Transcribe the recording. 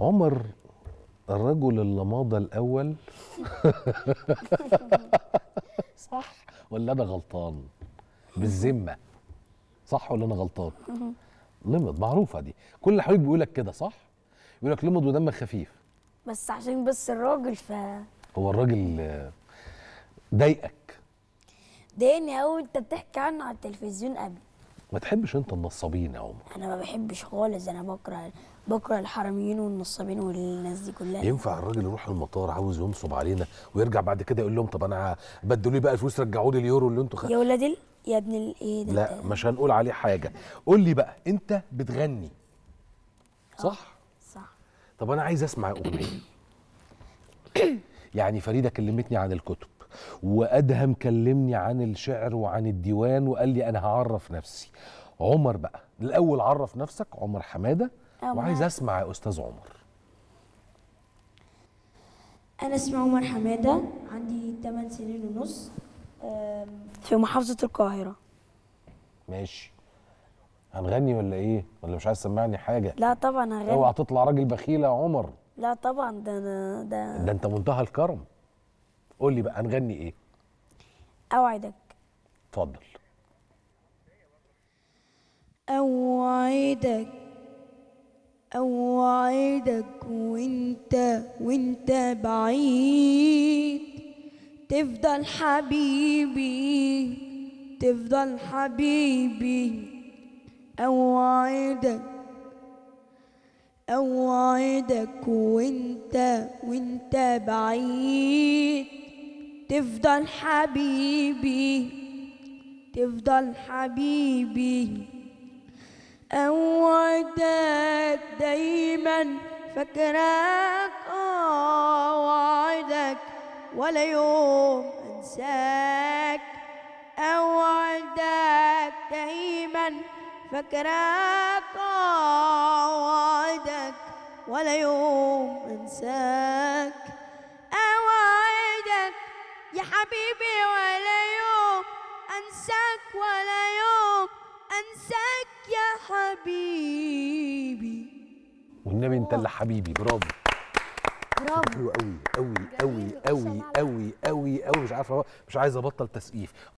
عمر الرجل اللي مضى الاول صح ولا انا غلطان بالذمه صح ولا انا غلطان لمض معروفه دي كل حبيب بيقول لك كده صح يقول لك لمض ودمك خفيف بس عشان بس الراجل ف هو الراجل ضايقك ضايقني قوي انت بتحكي عنه على التلفزيون قبل ما تحبش انت النصابين يا عمر انا ما بحبش خالص انا بكره بكره الحراميين والنصابين والناس دي كلها ينفع الراجل يروح المطار عاوز ينصب علينا ويرجع بعد كده يقول لهم طب انا بدلوا لي بقى الفلوس رجعوا لي اليورو اللي انتوا خدتوه يا ولاد يا ابن الايه ده لا مش هنقول عليه حاجه قول لي بقى انت بتغني آه، صح صح طب انا عايز اسمع اغنيه يعني فريده كلمتني عن الكتب وادهم كلمني عن الشعر وعن الديوان وقال لي انا هعرف نفسي عمر بقى الاول عرف نفسك عمر حماده وعايز اسمع يا استاذ عمر انا اسمي عمر حماده عندي 8 سنين ونص في محافظه القاهره ماشي هنغني ولا ايه ولا مش عايز تسمعني حاجه لا طبعا هغني اوعى تطلع راجل بخيل يا عمر لا طبعا ده انا ده ده انت منتهى الكرم قول لي بقى هنغني ايه اوعدك اتفضل اوعدك اوعدك وانت وانت بعيد تفضل حبيبي تفضل حبيبي اوعدك اوعدك وانت وانت بعيد تفضل حبيبي تفضل حبيبي أوعدك دايما فكرك أوعدك ولا يوم أنساك أوعدك دايما فكرك أوعدك ولا يوم أنساك حبيبي ولا يوم أنساك ولا يوم أنساك يا حبيبي والنبي أنت اللي حبيبي برافو برافو حلو قوي قوي قوي قوي قوي قوي قوي مش عارفه مش عايز ابطل تسقيف